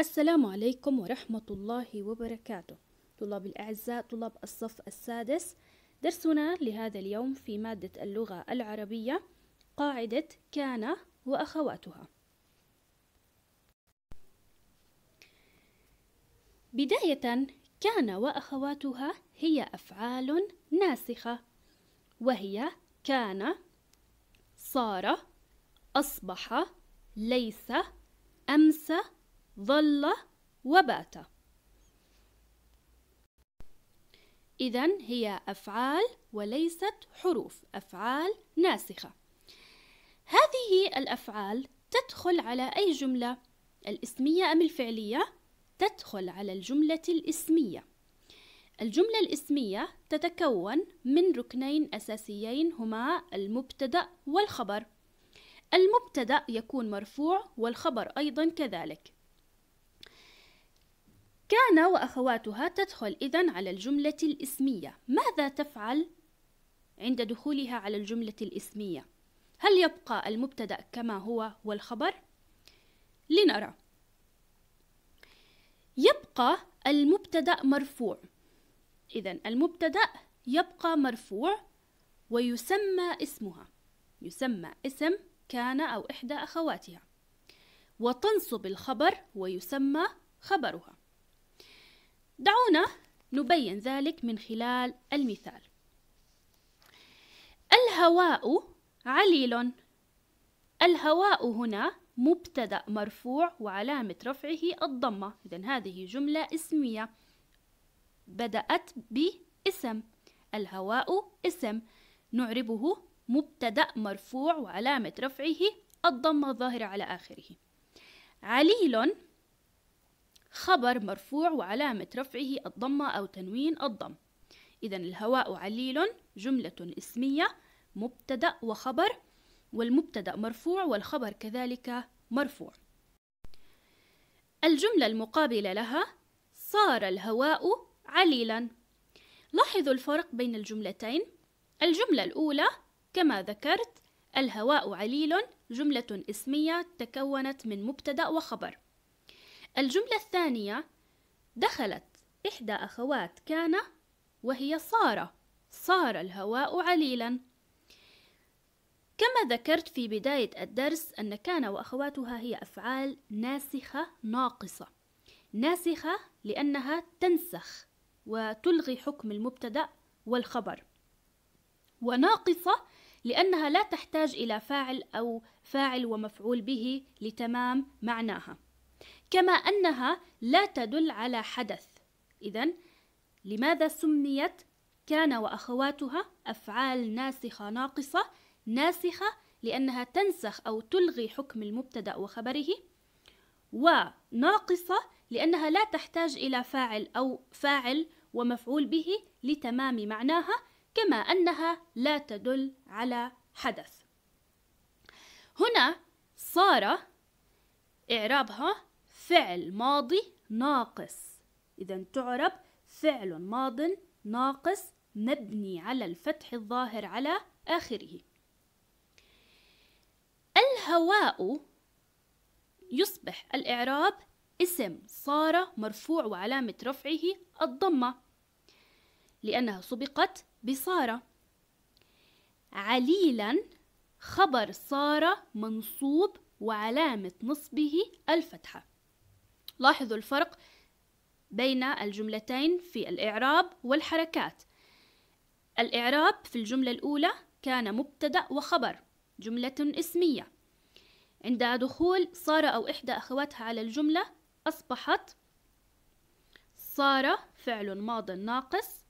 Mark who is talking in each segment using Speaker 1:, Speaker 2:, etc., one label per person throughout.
Speaker 1: السلام عليكم ورحمة الله وبركاته طلاب الأعزاء طلاب الصف السادس درسنا لهذا اليوم في مادة اللغة العربية قاعدة كان وأخواتها بداية كان وأخواتها هي أفعال ناسخة وهي كان صار أصبح ليس أمس ظل وبات إذا هي أفعال وليست حروف أفعال ناسخة هذه الأفعال تدخل على أي جملة الإسمية أم الفعلية تدخل على الجملة الإسمية الجملة الإسمية تتكون من ركنين أساسيين هما المبتدأ والخبر المبتدأ يكون مرفوع والخبر أيضا كذلك كان وأخواتها تدخل إذن على الجملة الإسمية ماذا تفعل عند دخولها على الجملة الإسمية؟ هل يبقى المبتدأ كما هو والخبر؟ لنرى يبقى المبتدأ مرفوع إذا المبتدأ يبقى مرفوع ويسمى اسمها يسمى اسم كان أو إحدى أخواتها وتنصب الخبر ويسمى خبرها دعونا نبين ذلك من خلال المثال الهواء عليل الهواء هنا مبتدأ مرفوع وعلامة رفعه الضمة إذا هذه جملة اسمية بدأت باسم الهواء اسم نعربه مبتدأ مرفوع وعلامة رفعه الضمة الظاهرة على آخره عليل خبر مرفوع وعلامة رفعه الضمة أو تنوين الضم إذا الهواء عليل جملة اسمية مبتدأ وخبر والمبتدأ مرفوع والخبر كذلك مرفوع الجملة المقابلة لها صار الهواء عليلا لاحظوا الفرق بين الجملتين الجملة الأولى كما ذكرت الهواء عليل جملة اسمية تكونت من مبتدأ وخبر الجملة الثانية دخلت إحدى أخوات كان وهي صار صار الهواء عليلا كما ذكرت في بداية الدرس أن كان وأخواتها هي أفعال ناسخة ناقصة ناسخة لأنها تنسخ وتلغي حكم المبتدأ والخبر وناقصة لأنها لا تحتاج إلى فاعل أو فاعل ومفعول به لتمام معناها كما أنها لا تدل على حدث إذا لماذا سميت كان وأخواتها أفعال ناسخة ناقصة ناسخة لأنها تنسخ أو تلغي حكم المبتدأ وخبره وناقصة لأنها لا تحتاج إلى فاعل أو فاعل ومفعول به لتمام معناها كما أنها لا تدل على حدث هنا صار إعرابها فعل ماضي ناقص إذا تعرب فعل ماض ناقص مبني على الفتح الظاهر على آخره الهواء يصبح الإعراب اسم صار مرفوع وعلامة رفعه الضمة لأنها سبقت بصار عليلا خبر صار منصوب وعلامة نصبه الفتحة لاحظوا الفرق بين الجملتين في الإعراب والحركات الإعراب في الجملة الأولى كان مبتدأ وخبر جملة اسمية عند دخول صار أو إحدى أخواتها على الجملة أصبحت صار فعل ماض ناقص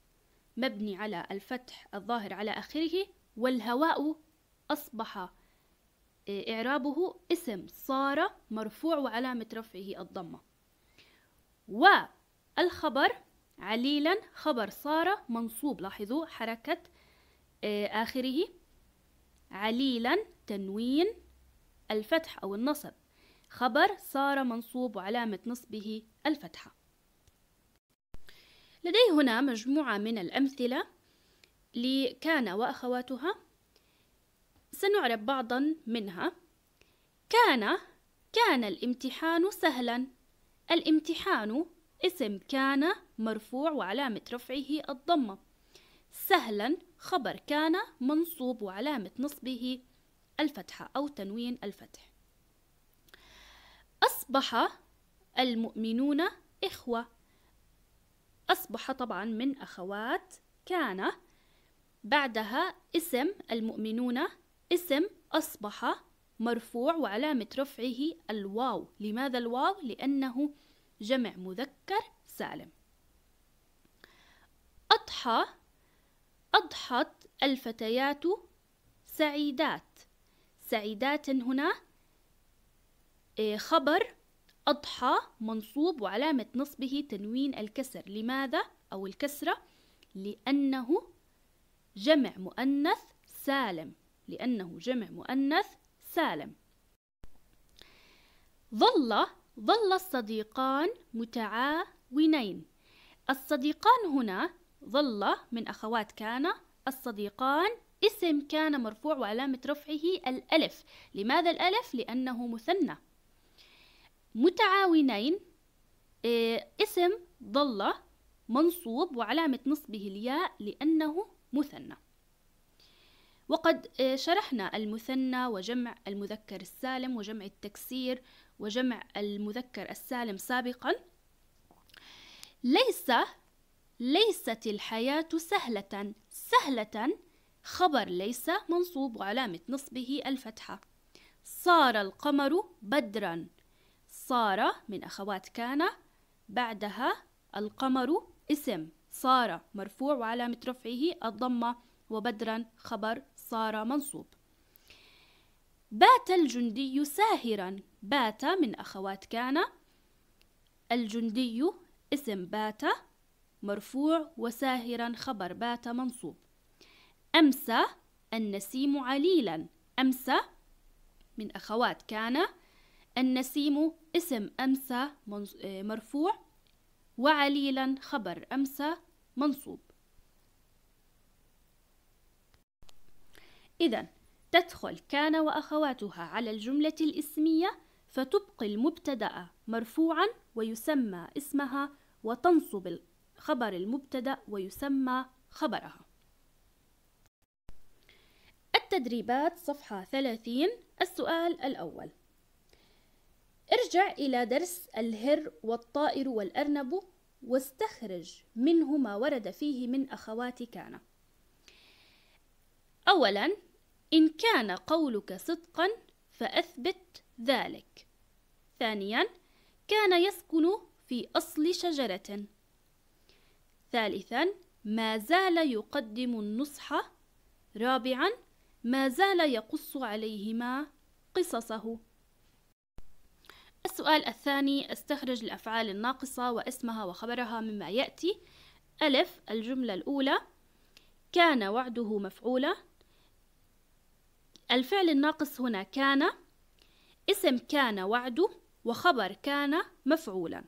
Speaker 1: مبني على الفتح الظاهر على آخره والهواء أصبح آه، إعرابه اسم صار مرفوع وعلامة رفعه الضمة والخبر عليلا خبر صار منصوب لاحظوا حركة آه، آخره عليلا تنوين الفتح أو النصب خبر صار منصوب وعلامة نصبه الفتحة لدي هنا مجموعة من الأمثلة لكان وأخواتها سنعرب بعضا منها كان كان الامتحان سهلا الامتحان اسم كان مرفوع وعلامة رفعه الضمة سهلا خبر كان منصوب وعلامة نصبه الفتحة أو تنوين الفتح أصبح المؤمنون إخوة أصبح طبعا من أخوات كان بعدها اسم المؤمنون اسم أصبح مرفوع وعلامة رفعه الواو لماذا الواو؟ لأنه جمع مذكر سالم أضحى أضحت الفتيات سعيدات سعيدات هنا إيه، خبر أضحى منصوب وعلامة نصبه تنوين الكسر لماذا أو الكسرة لأنه جمع مؤنث سالم لأنه جمع مؤنث سالم ظل ظل الصديقان متعاونين الصديقان هنا ظل من أخوات كان الصديقان اسم كان مرفوع وعلامة رفعه الألف لماذا الألف؟ لأنه مثنى متعاونين آه، اسم ظل منصوب وعلامة نصبه الياء لأنه مثنى وقد آه، شرحنا المثنى وجمع المذكر السالم وجمع التكسير وجمع المذكر السالم سابقا ليس ليست الحياة سهلة سهلة خبر ليس منصوب وعلامة نصبه الفتحة صار القمر بدرا صار من أخوات كان بعدها القمر اسم صار مرفوع وعلامة رفعه الضمة وبدرا خبر صار منصوب بات الجندي ساهرا بات من أخوات كان الجندي اسم بات مرفوع وساهرا خبر بات منصوب أمسى النسيم عليلا أمسى من أخوات كان النسيم اسم أمسى آه، مرفوع وعليلا خبر أمسى منصوب إذا تدخل كان وأخواتها على الجملة الاسمية فتبقي المبتدأ مرفوعا ويسمى اسمها وتنصب خبر المبتدأ ويسمى خبرها التدريبات صفحة 30 السؤال الأول ارجع إلى درس الهر والطائر والأرنب واستخرج منه ما ورد فيه من أخوات كان أولا إن كان قولك صدقا فأثبت ذلك ثانيا كان يسكن في أصل شجرة ثالثا ما زال يقدم النصح رابعا ما زال يقص عليهما قصصه السؤال الثاني استخرج الأفعال الناقصة واسمها وخبرها مما يأتي ألف الجملة الأولى كان وعده مفعولة الفعل الناقص هنا كان اسم كان وعده وخبر كان مفعولا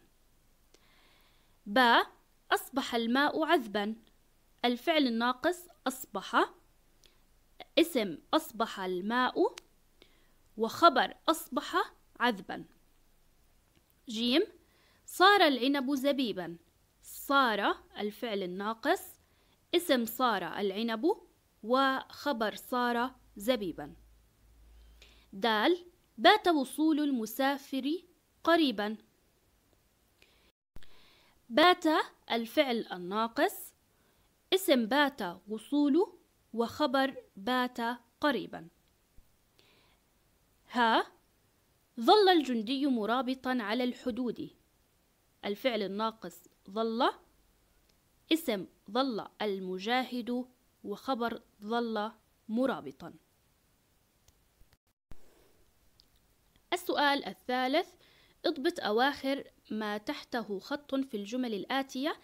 Speaker 1: ب أصبح الماء عذبا الفعل الناقص أصبح اسم أصبح الماء وخبر أصبح عذبا جيم صار العنب زبيبا صار الفعل الناقص اسم صار العنب وخبر صار زبيبا د بات وصول المسافر قريبا بات الفعل الناقص اسم بات وصوله وخبر بات قريبا ها ظل الجندي مرابطا على الحدود الفعل الناقص ظل اسم ظل المجاهد وخبر ظل مرابطا السؤال الثالث اضبط أواخر ما تحته خط في الجمل الآتية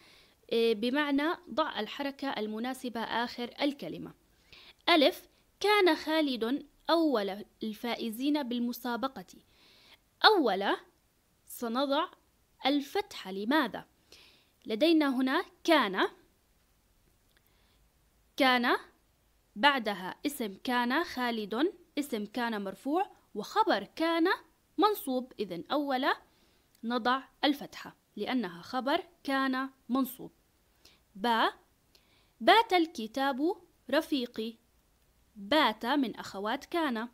Speaker 1: آه، بمعنى ضع الحركة المناسبة آخر الكلمة ألف كان خالد أول الفائزين بالمسابقة أول سنضع الفتحة لماذا؟ لدينا هنا كان كان بعدها اسم كان خالد اسم كان مرفوع وخبر كان منصوب إذا أولا نضع الفتحة لأنها خبر كان منصوب با بات الكتاب رفيقي بات من أخوات كان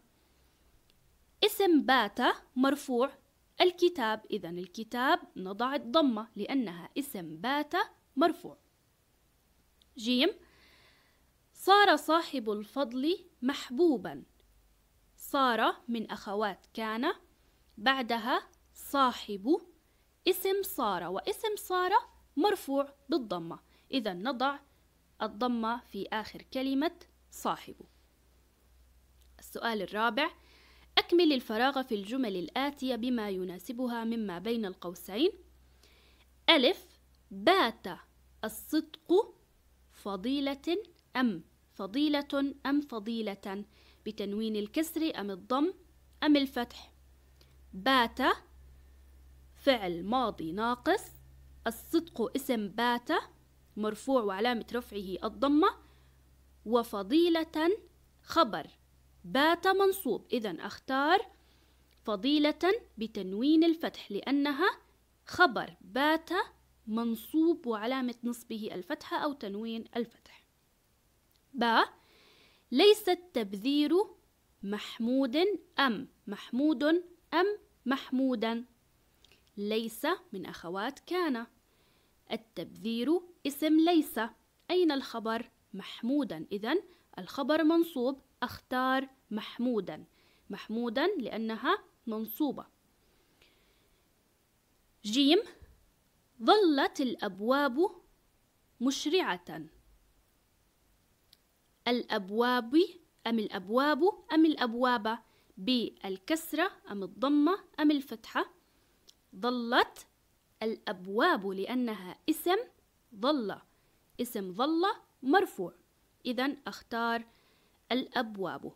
Speaker 1: اسم بات مرفوع الكتاب إذا الكتاب نضع الضمة لأنها اسم بات مرفوع جيم صار صاحب الفضل محبوبا صار من أخوات كان بعدها صاحب اسم صار واسم صار مرفوع بالضمة إذا نضع الضمة في آخر كلمة صاحب السؤال الرابع أكمل الفراغ في الجمل الآتية بما يناسبها مما بين القوسين ألف بات الصدق فضيلة أم فضيلة أم فضيلة بتنوين الكسر أم الضم أم الفتح بات فعل ماضي ناقص الصدق اسم بات مرفوع وعلامة رفعه الضمة وفضيلة خبر بات منصوب إذا أختار فضيلة بتنوين الفتح لأنها خبر بات منصوب وعلامة نصبه الفتحة أو تنوين الفتح ب ليس التبذير محمود أم محمود أم محمودا ليس من أخوات كان التبذير اسم ليس أين الخبر محمودا إذا الخبر منصوب أختار محمودا محمودا لأنها منصوبة جيم ظلت الأبواب مشرعة الأبواب أم الأبواب أم الأبواب بالكسرة أم الضمة أم الفتحة ظلت الأبواب لأنها اسم ظل اسم ظل مرفوع إذا أختار الأبواب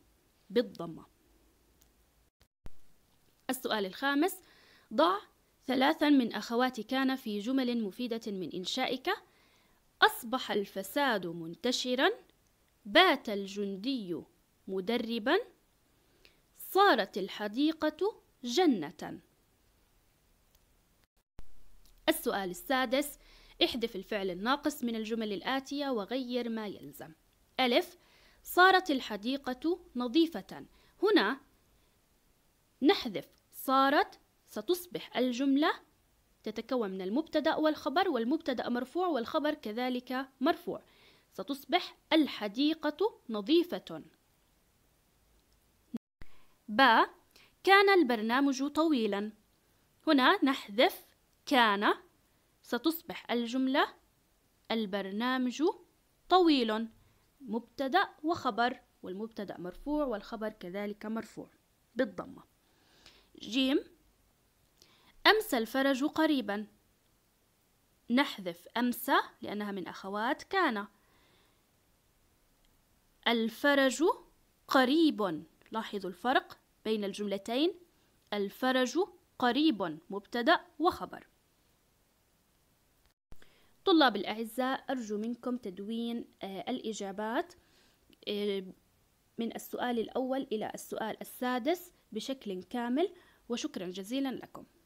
Speaker 1: بالضمة السؤال الخامس ضع ثلاثا من أخوات كان في جمل مفيدة من إنشائك أصبح الفساد منتشرا بات الجندي مدربا صارت الحديقة جنة السؤال السادس احذف الفعل الناقص من الجمل الآتية وغير ما يلزم ألف صارت الحديقة نظيفة هنا نحذف صارت ستصبح الجملة تتكون من المبتدأ والخبر والمبتدأ مرفوع والخبر كذلك مرفوع ستصبح الحديقة نظيفة ب كان البرنامج طويلا هنا نحذف كان ستصبح الجملة البرنامج طويل مبتدأ وخبر والمبتدأ مرفوع والخبر كذلك مرفوع بالضمة جيم أمس الفرج قريبا نحذف أمس لأنها من أخوات كان الفرج قريب لاحظوا الفرق بين الجملتين الفرج قريب مبتدأ وخبر طلاب الأعزاء أرجو منكم تدوين آه، الإجابات آه، من السؤال الأول إلى السؤال السادس بشكل كامل وشكرا جزيلا لكم